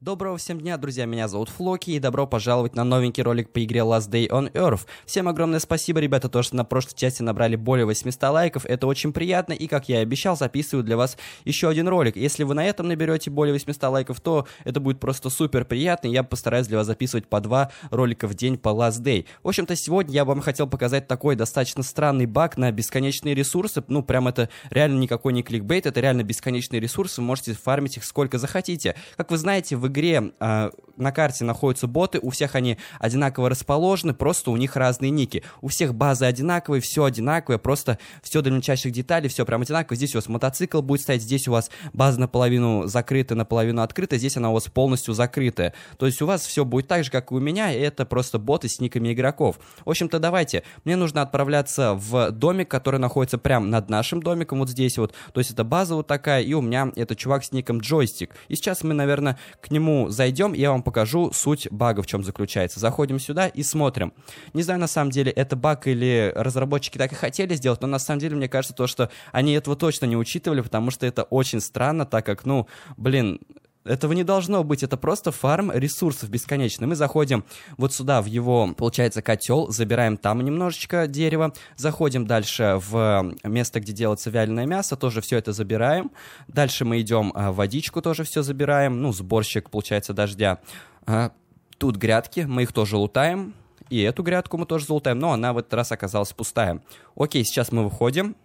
Доброго всем дня, друзья, меня зовут Флоки, и добро пожаловать на новенький ролик по игре Last Day on Earth. Всем огромное спасибо, ребята, то, что на прошлой части набрали более 800 лайков, это очень приятно, и, как я и обещал, записываю для вас еще один ролик. Если вы на этом наберете более 800 лайков, то это будет просто супер приятно, я постараюсь для вас записывать по два ролика в день по Last Day. В общем-то, сегодня я вам хотел показать такой достаточно странный баг на бесконечные ресурсы, ну, прям это реально никакой не кликбейт, это реально бесконечные ресурсы, можете фармить их сколько захотите. Как вы знаете, в в игре э, на карте находятся боты, у всех они одинаково расположены, просто у них разные ники. У всех базы одинаковые, все одинаковое, просто все до мельчайших деталей, все прям одинаково. Здесь у вас мотоцикл будет стоять, здесь у вас база наполовину закрыта, наполовину открыта, здесь она у вас полностью закрытая. То есть у вас все будет так же, как и у меня, и это просто боты с никами игроков. В общем-то, давайте. Мне нужно отправляться в домик, который находится прямо над нашим домиком, вот здесь вот. То есть это база вот такая, и у меня это чувак с ником Джойстик. И сейчас мы, наверное, к нему нему зайдем, я вам покажу суть бага, в чем заключается. Заходим сюда и смотрим. Не знаю, на самом деле, это баг или разработчики так и хотели сделать, но на самом деле, мне кажется, то, что они этого точно не учитывали, потому что это очень странно, так как, ну, блин, этого не должно быть, это просто фарм ресурсов бесконечный. Мы заходим вот сюда, в его, получается, котел, забираем там немножечко дерева, заходим дальше в место, где делается вяленое мясо, тоже все это забираем. Дальше мы идем а, водичку, тоже все забираем, ну, сборщик, получается, дождя. А, тут грядки, мы их тоже лутаем, и эту грядку мы тоже залутаем, но она в этот раз оказалась пустая. Окей, сейчас мы выходим,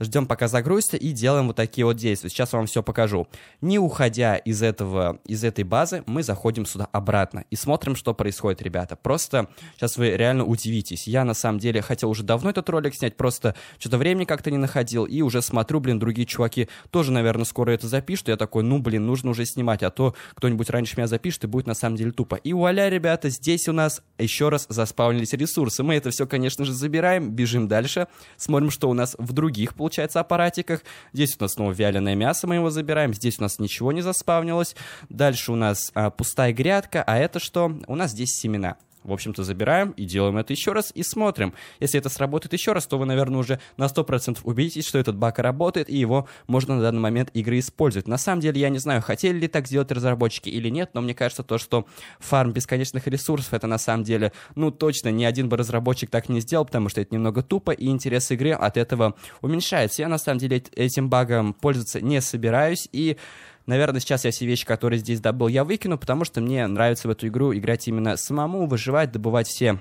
ждем, пока загрузится, и делаем вот такие вот действия. Сейчас я вам все покажу. Не уходя из, этого, из этой базы, мы заходим сюда обратно и смотрим, что происходит, ребята. Просто сейчас вы реально удивитесь. Я, на самом деле, хотел уже давно этот ролик снять, просто что-то времени как-то не находил, и уже смотрю, блин, другие чуваки тоже, наверное, скоро это запишут. Я такой, ну, блин, нужно уже снимать, а то кто-нибудь раньше меня запишет, и будет на самом деле тупо. И вуаля, ребята, здесь у нас еще раз заспавнились ресурсы. Мы это все, конечно же, забираем, бежим дальше, смотрим, что у нас в других, получается, получается, аппаратиках. Здесь у нас снова вяленое мясо, мы его забираем. Здесь у нас ничего не заспавнилось. Дальше у нас а, пустая грядка, а это что? У нас здесь семена в общем-то, забираем и делаем это еще раз и смотрим. Если это сработает еще раз, то вы, наверное, уже на 100% убедитесь, что этот баг работает, и его можно на данный момент игры использовать. На самом деле, я не знаю, хотели ли так сделать разработчики или нет, но мне кажется, то, что фарм бесконечных ресурсов, это на самом деле, ну, точно ни один бы разработчик так не сделал, потому что это немного тупо, и интерес игры от этого уменьшается. Я, на самом деле, этим багом пользоваться не собираюсь, и Наверное, сейчас я все вещи, которые здесь добыл, я выкину, потому что мне нравится в эту игру играть именно самому, выживать, добывать все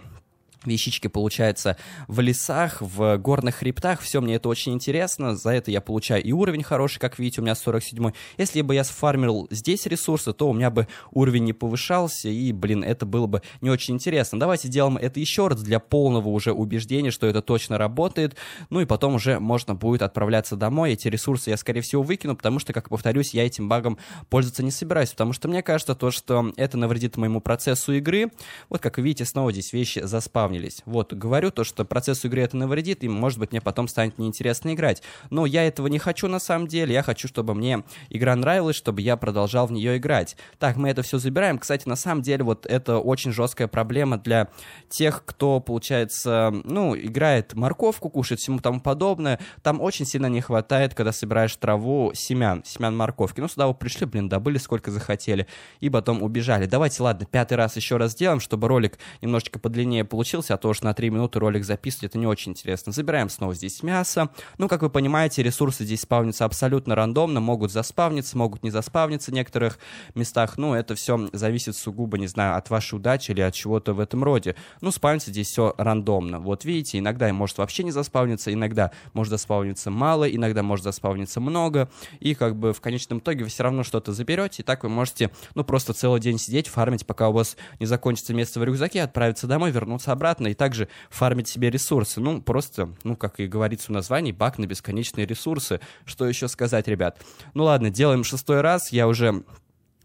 вещички, получается, в лесах, в горных хребтах. Все мне это очень интересно. За это я получаю и уровень хороший, как видите, у меня 47 Если бы я сфармил здесь ресурсы, то у меня бы уровень не повышался, и, блин, это было бы не очень интересно. Давайте сделаем это еще раз для полного уже убеждения, что это точно работает. Ну и потом уже можно будет отправляться домой. Эти ресурсы я, скорее всего, выкину, потому что, как повторюсь, я этим багом пользоваться не собираюсь, потому что мне кажется то, что это навредит моему процессу игры. Вот, как видите, снова здесь вещи заспав выровнялись. Вот, говорю то, что процессу игры это навредит, и, может быть, мне потом станет неинтересно играть. Но я этого не хочу на самом деле, я хочу, чтобы мне игра нравилась, чтобы я продолжал в нее играть. Так, мы это все забираем. Кстати, на самом деле, вот это очень жесткая проблема для тех, кто, получается, ну, играет морковку, кушает всему тому подобное. Там очень сильно не хватает, когда собираешь траву, семян, семян морковки. Ну, сюда вы пришли, блин, добыли сколько захотели, и потом убежали. Давайте, ладно, пятый раз еще раз сделаем, чтобы ролик немножечко подлиннее получился получился, а то уж на 3 минуты ролик записывать, это не очень интересно. Забираем снова здесь мясо. Ну, как вы понимаете, ресурсы здесь спавнятся абсолютно рандомно, могут заспавниться, могут не заспавниться в некоторых местах. Ну, это все зависит сугубо, не знаю, от вашей удачи или от чего-то в этом роде. Ну, спавнится здесь все рандомно. Вот видите, иногда может вообще не заспавниться, иногда может заспавниться мало, иногда может заспавниться много. И как бы в конечном итоге вы все равно что-то заберете, и так вы можете, ну, просто целый день сидеть, фармить, пока у вас не закончится место в рюкзаке, отправиться домой, вернуться обратно затратно и также фармить себе ресурсы. Ну, просто, ну, как и говорится в названии, бак на бесконечные ресурсы. Что еще сказать, ребят? Ну ладно, делаем шестой раз, я уже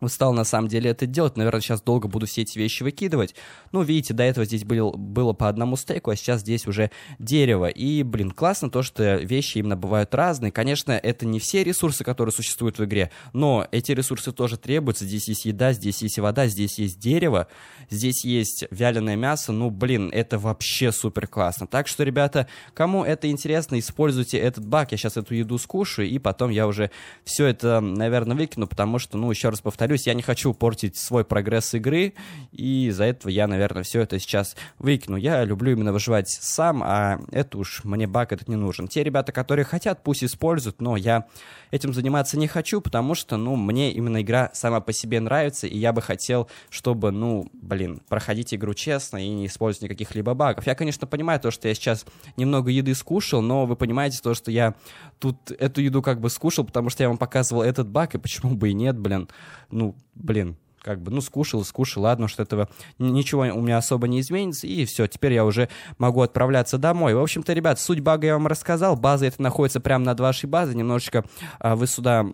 устал на самом деле это делать. Наверное, сейчас долго буду все эти вещи выкидывать. Ну, видите, до этого здесь был, было по одному стейку, а сейчас здесь уже дерево. И, блин, классно то, что вещи именно бывают разные. Конечно, это не все ресурсы, которые существуют в игре, но эти ресурсы тоже требуются. Здесь есть еда, здесь есть вода, здесь есть дерево, здесь есть вяленое мясо. Ну, блин, это вообще супер классно. Так что, ребята, кому это интересно, используйте этот баг. Я сейчас эту еду скушаю, и потом я уже все это, наверное, выкину, потому что, ну, еще раз повторю, повторюсь, я не хочу портить свой прогресс игры, и из-за этого я, наверное, все это сейчас выкину. Я люблю именно выживать сам, а это уж мне баг этот не нужен. Те ребята, которые хотят, пусть используют, но я этим заниматься не хочу, потому что, ну, мне именно игра сама по себе нравится, и я бы хотел, чтобы, ну, блин, проходить игру честно и не использовать никаких-либо багов. Я, конечно, понимаю то, что я сейчас немного еды скушал, но вы понимаете то, что я тут эту еду как бы скушал, потому что я вам показывал этот баг, и почему бы и нет, блин ну, блин, как бы, ну, скушал, скушал, ладно, что этого ничего у меня особо не изменится, и все, теперь я уже могу отправляться домой. В общем-то, ребят, суть бага я вам рассказал, база это находится прямо над вашей базой, немножечко а, вы сюда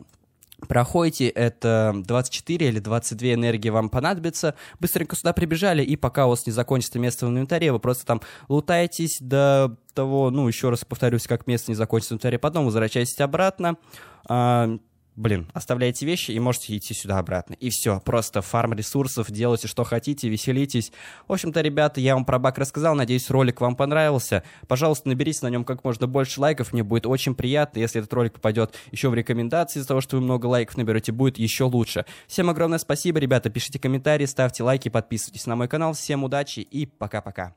проходите, это 24 или 22 энергии вам понадобится, быстренько сюда прибежали, и пока у вас не закончится место в инвентаре, вы просто там лутаетесь до того, ну, еще раз повторюсь, как место не закончится в инвентаре, потом возвращайтесь обратно, а, блин, оставляйте вещи и можете идти сюда обратно. И все, просто фарм ресурсов, делайте что хотите, веселитесь. В общем-то, ребята, я вам про баг рассказал, надеюсь, ролик вам понравился. Пожалуйста, наберите на нем как можно больше лайков, мне будет очень приятно. Если этот ролик попадет еще в рекомендации из-за того, что вы много лайков наберете, будет еще лучше. Всем огромное спасибо, ребята, пишите комментарии, ставьте лайки, подписывайтесь на мой канал. Всем удачи и пока-пока.